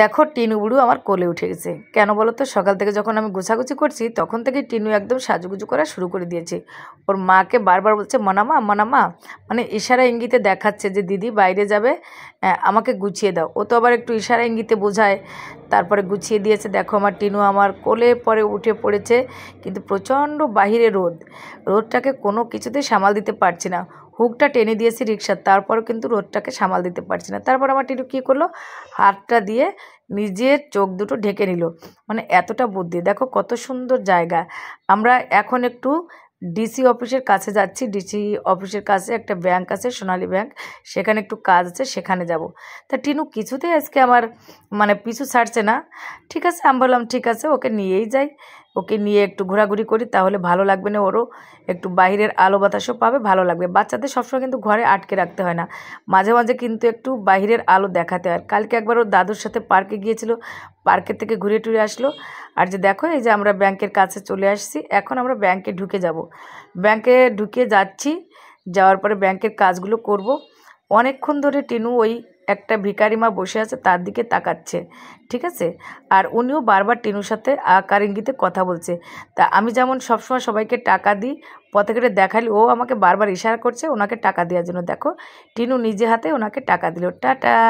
দেখো টিনু বুড়ু আমার কোলে উঠে গেছে কেন বলো তো সকাল থেকে যখন আমি গোছাগুছি করছি তখন থেকে টিনু একদম সাজুগুজু করা শুরু করে দিয়েছে ওর মাকে বারবার বলছে মনামা মনামা মানে ইশারা ইঙ্গিতে দেখাচ্ছে যে দিদি বাইরে যাবে আমাকে গুছিয়ে দাও ও তো আবার একটু ইশারা ইঙ্গিতে বোঝায় তারপরে গুছিয়ে দিয়েছে দেখো আমার টিনু আমার কোলে পরে উঠে পড়েছে কিন্তু প্রচণ্ড বাহিরে রোদ রোদটাকে কোনো কিছুতেই সামাল দিতে পারছি না হুকটা টেনে দিয়েছি রিক্সার তারপরও কিন্তু রোদটাকে সামাল দিতে পারছি না তারপর আমার টিটু কী করলো হাতটা দিয়ে নিজের চোখ দুটো ঢেকে নিল মানে এতটা বুদ্ধি দেখো কত সুন্দর জায়গা আমরা এখন একটু ডিসি অফিসের কাছে যাচ্ছি ডিসি অফিসের কাছে একটা ব্যাংক আছে সোনালী ব্যাংক সেখানে একটু কাজ আছে সেখানে যাব। তা টিনু কিছুতেই আজকে আমার মানে পিছু ছাড়ছে না ঠিক আছে আমি বললাম ঠিক আছে ওকে নিয়েই যাই ওকে নিয়ে একটু ঘোরাঘুরি করি তাহলে ভালো লাগবে না ওরও একটু বাইরের আলো বাতাসও পাবে ভালো লাগবে বাচ্চাদের সবসময় কিন্তু ঘরে আটকে রাখতে হয় না মাঝে মাঝে কিন্তু একটু বাইরের আলো দেখাতে হয় কালকে একবার ওর দাদুর সাথে পার্কে গিয়েছিল পার্কের থেকে ঘুরে টুরে আসলো আর যে দেখো এই যে আমরা ব্যাংকের কাছে চলে আসছি এখন আমরা ব্যাংকে ঢুকে যাব ব্যাংকে ঢুকে যাচ্ছি যাওয়ার পরে ব্যাংকের কাজগুলো করব অনেকক্ষণ ধরে টিনু ওই একটা ভিকারি মা বসে আছে তার দিকে তাকাচ্ছে ঠিক আছে আর উনিও বারবার টিনুর সাথে আকার ইঙ্গিতে কথা বলছে তা আমি যেমন সবসময় সবাইকে টাকা দিই পথে কেটে দেখালি ও আমাকে বারবার ইশারা করছে ওনাকে টাকা দেওয়ার জন্য দেখো টিনু নিজে হাতে ওনাকে টাকা দিল টাটা